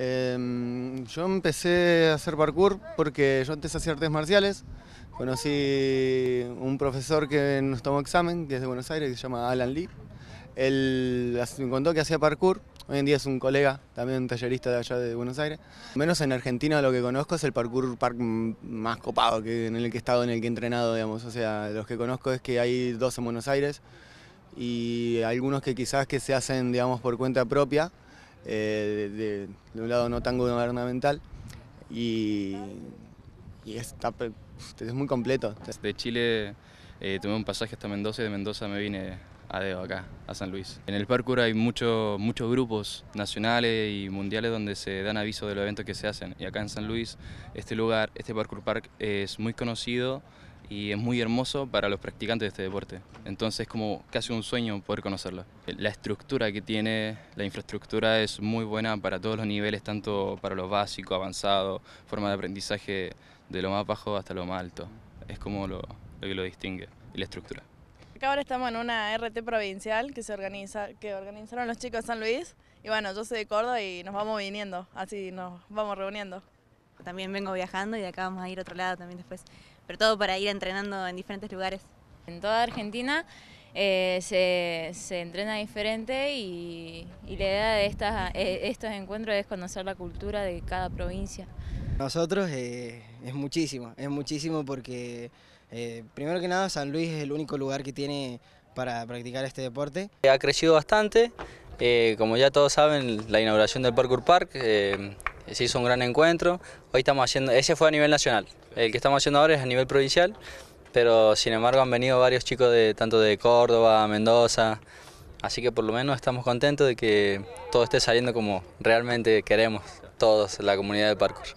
Em, yo empecé a hacer parkour porque yo antes hacía artes marciales. Conocí un profesor que nos tomó examen, que es de Buenos Aires, que se llama Alan Lee. Él me contó que hacía parkour. Hoy en día es un colega, también un tallerista de allá de Buenos Aires. Menos en Argentina lo que conozco es el parkour park más copado que en el que he estado, en el que he entrenado, digamos. O sea, los que conozco es que hay dos en Buenos Aires y algunos que quizás que se hacen, digamos, por cuenta propia eh, de, un lado no tan gubernamental y, está, pues, es muy completo. De Chile eh, tomé un pasaje hasta Mendoza y de Mendoza me vine a acá, a San Luis. En el parkour hay muchos muchos grupos nacionales y mundiales donde se dan aviso de los eventos que se hacen. Y acá en San Luis, este lugar, este parkour park es muy conocido y es muy hermoso para los practicantes de este deporte. Entonces es como casi un sueño poder conocerlo. La estructura que tiene, la infraestructura es muy buena para todos los niveles, tanto para lo básico, avanzado, forma de aprendizaje de lo más bajo hasta lo más alto. Es como lo, lo que lo distingue, la estructura. Acá ahora estamos en una RT provincial que se organiza, que organizaron los chicos de San Luis. Y bueno, yo soy de Córdoba y nos vamos viniendo, así nos vamos reuniendo. También vengo viajando y de acá vamos a ir a otro lado también después. Pero todo para ir entrenando en diferentes lugares. En toda Argentina eh, se, entrena diferente y, la idea de eh, estos encuentros es conocer la cultura de cada provincia. Nosotros eh, es muchísimo, es muchísimo porque primero que nada San Luis es el único lugar que tiene para practicar este deporte. Ha crecido bastante, como ya todos saben la inauguración del Parkour Park se hizo un gran encuentro, hoy estamos haciendo, ese fue a nivel nacional, el que estamos haciendo ahora es a nivel provincial, pero sin embargo han venido varios chicos de tanto de Córdoba, Mendoza, así que por lo menos estamos contentos de que todo esté saliendo como realmente queremos todos, la comunidad de parkour.